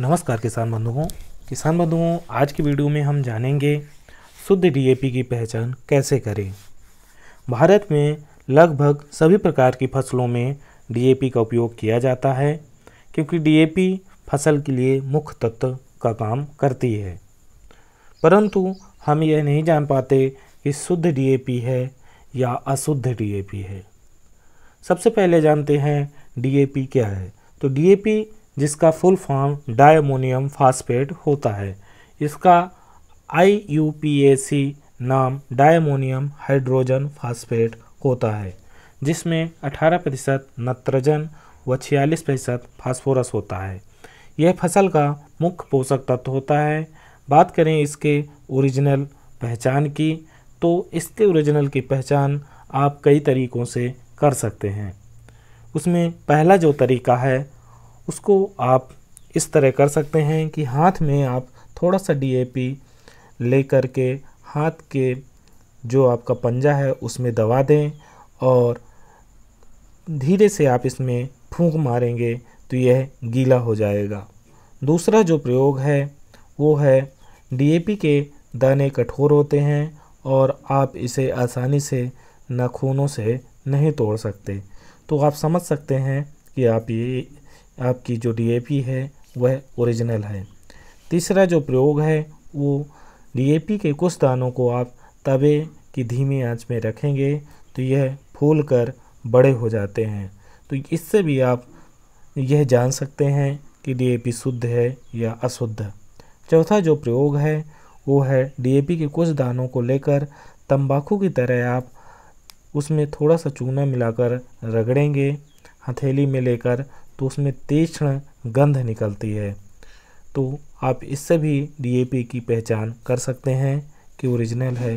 नमस्कार किसान बंधुओं किसान बंधुओं आज की वीडियो में हम जानेंगे शुद्ध डीएपी की पहचान कैसे करें भारत में लगभग सभी प्रकार की फसलों में डीएपी का उपयोग किया जाता है क्योंकि डीएपी फसल के लिए मुख्य तत्व का काम करती है परंतु हम यह नहीं जान पाते कि शुद्ध डीएपी है या अशुद्ध डीएपी है सबसे पहले जानते हैं डीएपी क्या है तो डीएपी जिसका फुल फॉर्म डायमोनियम फास्फेट होता है इसका आई नाम डायमोनियम हाइड्रोजन फास्फेट होता है जिसमें 18 प्रतिशत नत्रजन व छियालीस प्रतिशत फास्फोरस होता है यह फसल का मुख्य पोषक तत्व होता है बात करें इसके ओरिजिनल पहचान की तो इसके ओरिजिनल की पहचान आप कई तरीक़ों से कर सकते हैं उसमें पहला जो तरीका है उसको आप इस तरह कर सकते हैं कि हाथ में आप थोड़ा सा डीएपी ले कर के हाथ के जो आपका पंजा है उसमें दवा दें और धीरे से आप इसमें फूंक मारेंगे तो यह गीला हो जाएगा दूसरा जो प्रयोग है वो है डीएपी के दाने कठोर होते हैं और आप इसे आसानी से नाखूनों से नहीं तोड़ सकते तो आप समझ सकते हैं कि आप ये आपकी जो डीएपी है वह ओरिजिनल है तीसरा जो प्रयोग है वो डीएपी के कुछ दानों को आप तवे की धीमी आंच में रखेंगे तो यह फूल कर बड़े हो जाते हैं तो इससे भी आप यह जान सकते हैं कि डीएपी शुद्ध है या अशुद्ध चौथा जो प्रयोग है वो है डीएपी के कुछ दानों को लेकर तंबाकू की तरह आप उसमें थोड़ा सा चूना मिलाकर रगड़ेंगे हथेली में लेकर तो उसमें तीक्ष्ण गंध निकलती है तो आप इससे भी डीएपी की पहचान कर सकते हैं कि ओरिजिनल है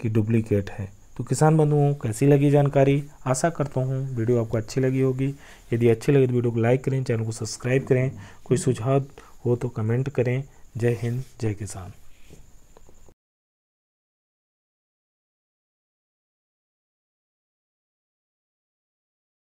कि डुप्लीकेट है तो किसान बंधुओं कैसी लगी जानकारी आशा करता हूँ वीडियो आपको अच्छी लगी होगी यदि अच्छी लगी तो वीडियो को लाइक करें चैनल को सब्सक्राइब करें कोई सुझाव हो तो कमेंट करें जय हिंद जय किसान